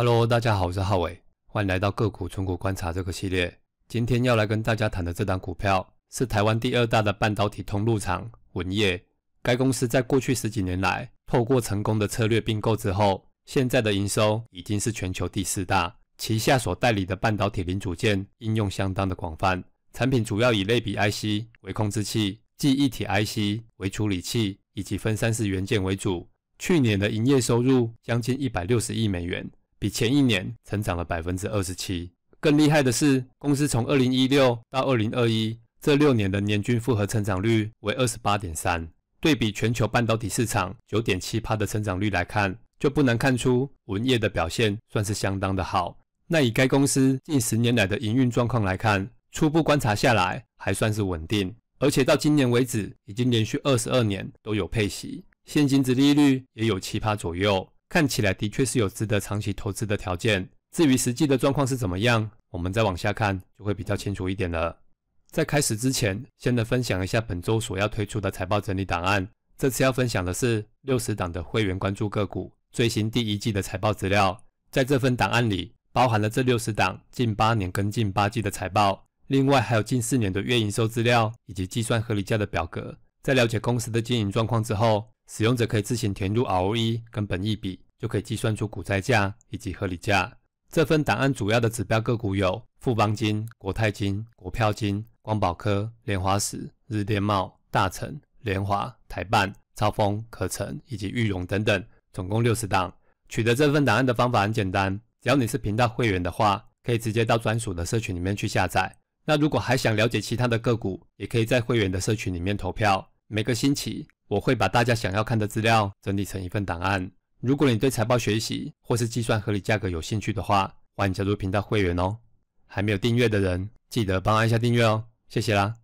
Hello，大家好，我是浩伟，欢迎来到个股、存股观察这个系列。今天要来跟大家谈的这档股票是台湾第二大的半导体通路厂文业。该公司在过去十几年来，透过成功的策略并购之后，现在的营收已经是全球第四大，旗下所代理的半导体零组件应用相当的广泛，产品主要以类比 IC 为控制器、即一体 IC 为处理器以及分散式元件为主。去年的营业收入将近一百六十亿美元。比前一年成长了百分之二十七，更厉害的是，公司从二零一六到二零二一这六年的年均复合成长率为二十八点三，对比全球半导体市场九点七八的成长率来看，就不难看出文业的表现算是相当的好。那以该公司近十年来的营运状况来看，初步观察下来还算是稳定，而且到今年为止已经连续二十二年都有配息，现金值利率也有七八左右。看起来的确是有值得长期投资的条件。至于实际的状况是怎么样，我们再往下看就会比较清楚一点了。在开始之前，先来分享一下本周所要推出的财报整理档案。这次要分享的是六十档的会员关注个股最新第一季的财报资料。在这份档案里，包含了这六十档近八年跟进八季的财报，另外还有近四年的月营收资料以及计算合理价的表格。在了解公司的经营状况之后，使用者可以自行填入 ROE 跟本益比，就可以计算出股灾价以及合理价。这份档案主要的指标个股有富邦金、国泰金、国票金、光宝科、联华实、日电贸、大成、联华、台办、超丰、可成以及裕隆等等，总共六十档。取得这份档案的方法很简单，只要你是频道会员的话，可以直接到专属的社群里面去下载。那如果还想了解其他的个股，也可以在会员的社群里面投票，每个星期。我会把大家想要看的资料整理成一份档案。如果你对财报学习或是计算合理价格有兴趣的话，欢迎加入频道会员哦。还没有订阅的人，记得帮按一下订阅哦，谢谢啦。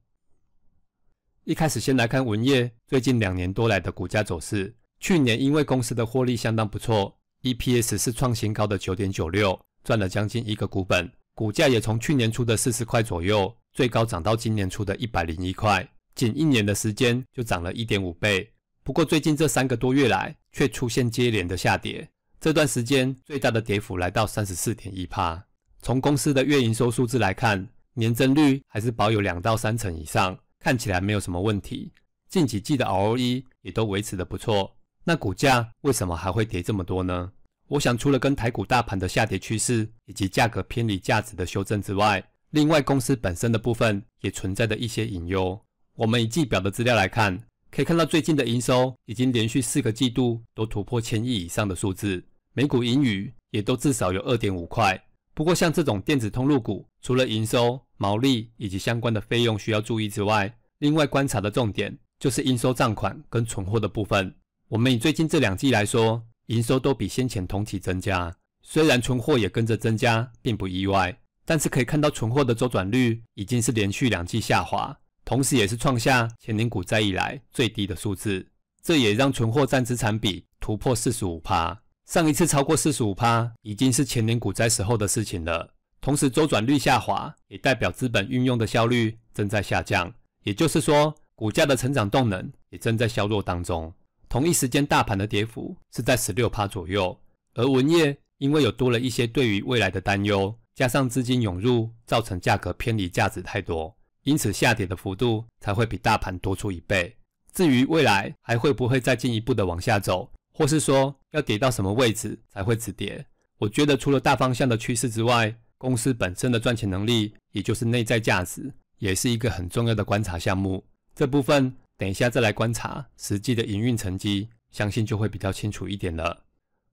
一开始先来看文业最近两年多来的股价走势。去年因为公司的获利相当不错，EPS 是创新高的九点九六，赚了将近一个股本，股价也从去年初的四十块左右，最高涨到今年初的一百零一块。仅一年的时间就涨了一点五倍，不过最近这三个多月来却出现接连的下跌。这段时间最大的跌幅来到三十四点一帕。从公司的月营收数字来看，年增率还是保有两到三成以上，看起来没有什么问题。近几季的 ROE 也都维持的不错。那股价为什么还会跌这么多呢？我想除了跟台股大盘的下跌趋势以及价格偏离价值的修正之外，另外公司本身的部分也存在着一些隐忧。我们以季表的资料来看，可以看到最近的营收已经连续四个季度都突破千亿以上的数字，每股盈余也都至少有二点五块。不过，像这种电子通路股，除了营收、毛利以及相关的费用需要注意之外，另外观察的重点就是应收账款跟存货的部分。我们以最近这两季来说，营收都比先前同期增加，虽然存货也跟着增加，并不意外，但是可以看到存货的周转率已经是连续两季下滑。同时，也是创下前年股灾以来最低的数字。这也让存货占资产比突破四十五趴。上一次超过四十五趴已经是前年股灾时候的事情了。同时，周转率下滑也代表资本运用的效率正在下降，也就是说，股价的成长动能也正在削弱当中。同一时间，大盘的跌幅是在十六趴左右，而文业因为有多了一些对于未来的担忧，加上资金涌入，造成价格偏离价值太多。因此下跌的幅度才会比大盘多出一倍。至于未来还会不会再进一步的往下走，或是说要跌到什么位置才会止跌，我觉得除了大方向的趋势之外，公司本身的赚钱能力，也就是内在价值，也是一个很重要的观察项目。这部分等一下再来观察实际的营运成绩，相信就会比较清楚一点了。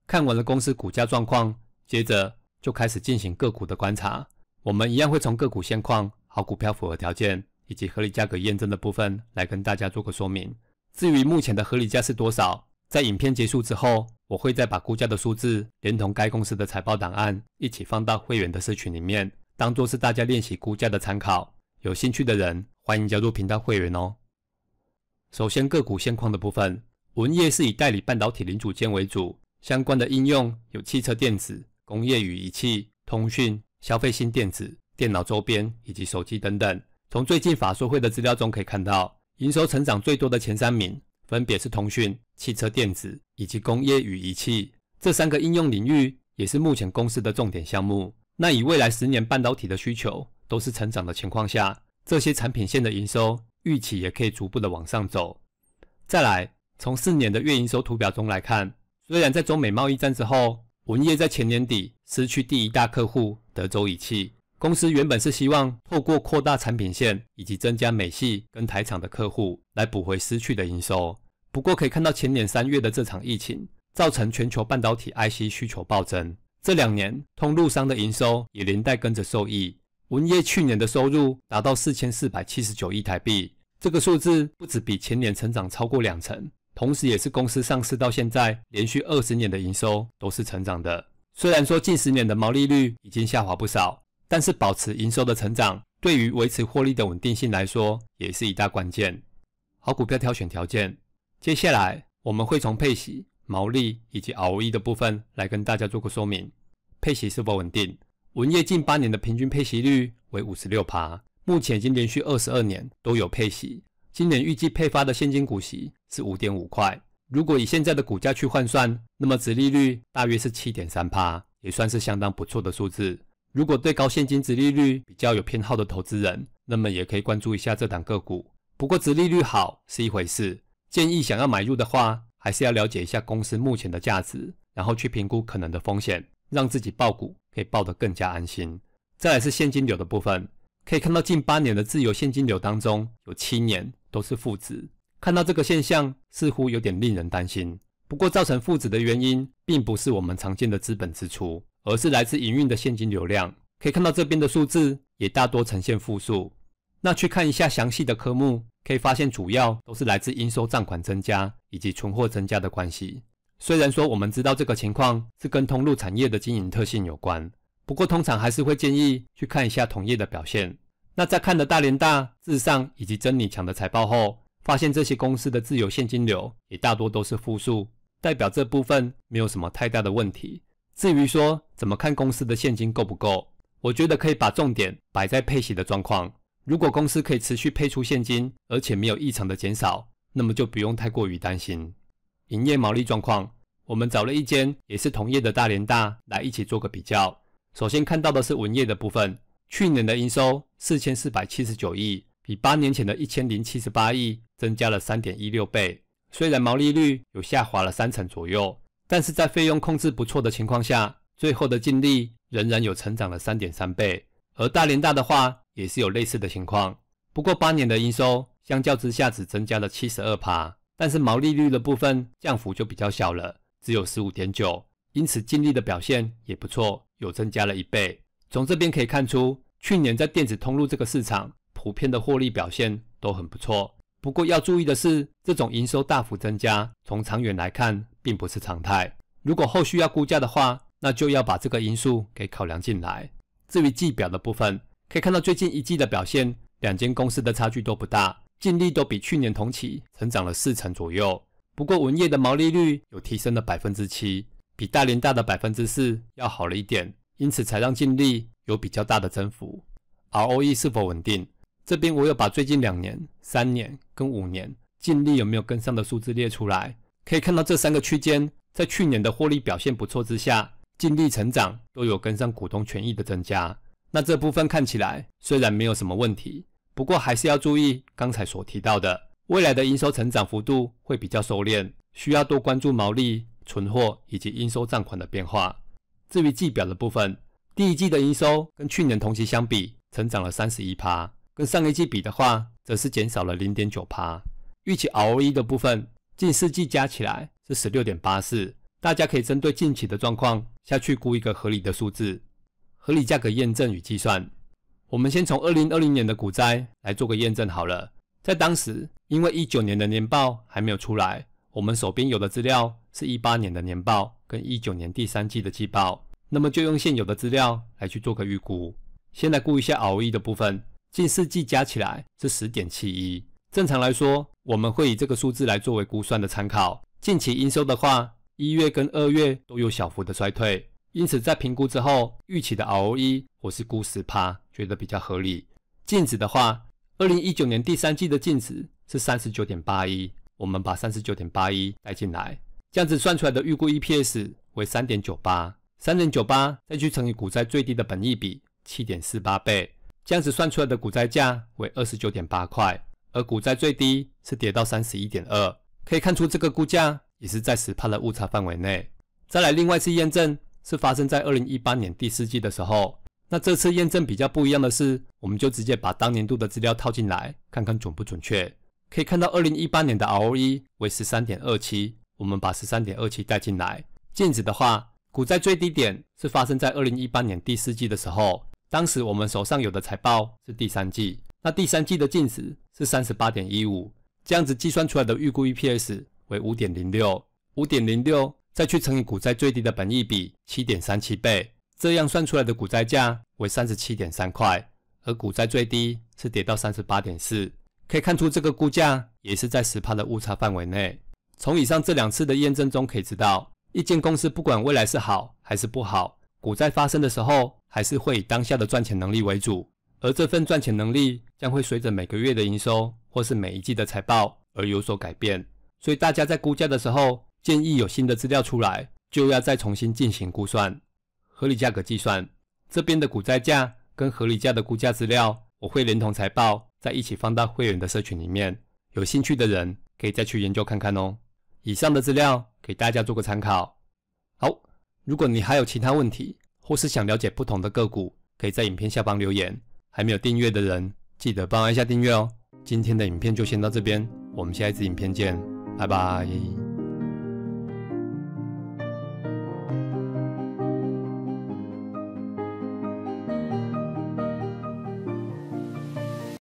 看完了公司股价状况，接着就开始进行个股的观察。我们一样会从个股现况。好股票符合条件以及合理价格验证的部分，来跟大家做个说明。至于目前的合理价是多少，在影片结束之后，我会再把估价的数字，连同该公司的财报档案一起放到会员的社群里面，当做是大家练习估价的参考。有兴趣的人，欢迎加入频道会员哦。首先，个股现况的部分，文业是以代理半导体零组件为主，相关的应用有汽车电子、工业与仪器、通讯、消费性电子。电脑周边以及手机等等，从最近法说会的资料中可以看到，营收成长最多的前三名分别是通讯、汽车电子以及工业与仪器这三个应用领域，也是目前公司的重点项目。那以未来十年半导体的需求都是成长的情况下，这些产品线的营收预期也可以逐步的往上走。再来，从四年的月营收图表中来看，虽然在中美贸易战之后，文业在前年底失去第一大客户德州仪器。公司原本是希望透过扩大产品线以及增加美系跟台厂的客户来补回失去的营收。不过，可以看到前年三月的这场疫情造成全球半导体 IC 需求暴增，这两年通路商的营收也连带跟着受益。文业去年的收入达到四千四百七十九亿台币，这个数字不止比前年成长超过两成，同时也是公司上市到现在连续二十年的营收都是成长的。虽然说近十年的毛利率已经下滑不少。但是保持营收的成长，对于维持获利的稳定性来说，也是一大关键。好股票挑选条件，接下来我们会从配息、毛利以及 ROE 的部分来跟大家做个说明。配息是否稳定？文业近八年的平均配息率为五十六趴，目前已经连续二十二年都有配息。今年预计配发的现金股息是五点五块。如果以现在的股价去换算，那么值利率大约是七点三趴，也算是相当不错的数字。如果对高现金值利率比较有偏好的投资人，那么也可以关注一下这档个股。不过，值利率好是一回事，建议想要买入的话，还是要了解一下公司目前的价值，然后去评估可能的风险，让自己报股可以报得更加安心。再来是现金流的部分，可以看到近八年的自由现金流当中，有七年都是负值。看到这个现象，似乎有点令人担心。不过，造成负值的原因，并不是我们常见的资本支出。而是来自营运的现金流量，可以看到这边的数字也大多呈现负数。那去看一下详细的科目，可以发现主要都是来自应收账款增加以及存货增加的关系。虽然说我们知道这个情况是跟通路产业的经营特性有关，不过通常还是会建议去看一下同业的表现。那在看了大连大、至上以及珍妮强的财报后，发现这些公司的自由现金流也大多都是负数，代表这部分没有什么太大的问题。至于说怎么看公司的现金够不够，我觉得可以把重点摆在配息的状况。如果公司可以持续配出现金，而且没有异常的减少，那么就不用太过于担心。营业毛利状况，我们找了一间也是同业的大联大来一起做个比较。首先看到的是文业的部分，去年的营收四千四百七十九亿，比八年前的一千零七十八亿增加了三点一六倍。虽然毛利率有下滑了三成左右。但是在费用控制不错的情况下，最后的净利仍然有成长了三点三倍。而大连大的话也是有类似的情况，不过八年的营收相较之下只增加了七十二趴，但是毛利率的部分降幅就比较小了，只有十五点九。因此净利的表现也不错，有增加了一倍。从这边可以看出，去年在电子通路这个市场，普遍的获利表现都很不错。不过要注意的是，这种营收大幅增加，从长远来看。并不是常态。如果后续要估价的话，那就要把这个因素给考量进来。至于季表的部分，可以看到最近一季的表现，两间公司的差距都不大，净利都比去年同期成长了四成左右。不过文业的毛利率有提升了百分之七，比大连大的百分之四要好了一点，因此才让净利有比较大的增幅。ROE 是否稳定？这边我有把最近两年、三年跟五年净利有没有跟上的数字列出来。可以看到这三个区间在去年的获利表现不错之下，净利成长都有跟上股东权益的增加。那这部分看起来虽然没有什么问题，不过还是要注意刚才所提到的未来的营收成长幅度会比较收敛，需要多关注毛利、存货以及应收账款的变化。至于季表的部分，第一季的营收跟去年同期相比成长了三十一趴，跟上一季比的话则是减少了零点九趴。预期 ROE 的部分。近四季加起来是十六点八四，大家可以针对近期的状况下去估一个合理的数字，合理价格验证与计算。我们先从二零二零年的股灾来做个验证好了，在当时因为一九年的年报还没有出来，我们手边有的资料是一八年的年报跟一九年第三季的季报，那么就用现有的资料来去做个预估。先来估一下 ROE 的部分，近四季加起来是十点七一，正常来说。我们会以这个数字来作为估算的参考。近期应收的话，一月跟二月都有小幅的衰退，因此在评估之后，预期的 ROE 我是估十趴，觉得比较合理。净值的话，二零一九年第三季的净值是三十九点八一，我们把三十九点八一带进来，这样子算出来的预估 EPS 为三点九八，三点九八再去乘以股债最低的本益比七点四八倍，这样子算出来的股债价为二十九点八块。而股债最低是跌到三十一点二，可以看出这个估价也是在实盘的误差范围内。再来另外一次验证，是发生在二零一八年第四季的时候。那这次验证比较不一样的是，我们就直接把当年度的资料套进来，看看准不准确。可以看到二零一八年的 ROE 为十三点二七，我们把十三点二七带进来，净子的话，股债最低点是发生在二零一八年第四季的时候，当时我们手上有的财报是第三季，那第三季的净值。是三十八点一五，这样子计算出来的预估 EPS 为五点零六，五点零六再去乘以股债最低的本益比七点三七倍，这样算出来的股债价为三十七点三块，而股债最低是跌到三十八点四，可以看出这个估价也是在十盘的误差范围内。从以上这两次的验证中可以知道，一间公司不管未来是好还是不好，股债发生的时候还是会以当下的赚钱能力为主。而这份赚钱能力将会随着每个月的营收或是每一季的财报而有所改变，所以大家在估价的时候，建议有新的资料出来就要再重新进行估算。合理价格计算这边的股债价跟合理价的估价资料，我会连同财报在一起放到会员的社群里面，有兴趣的人可以再去研究看看哦。以上的资料给大家做个参考。好，如果你还有其他问题，或是想了解不同的个股，可以在影片下方留言。还没有订阅的人，记得帮按一下订阅哦。今天的影片就先到这边，我们下一次影片见，拜拜。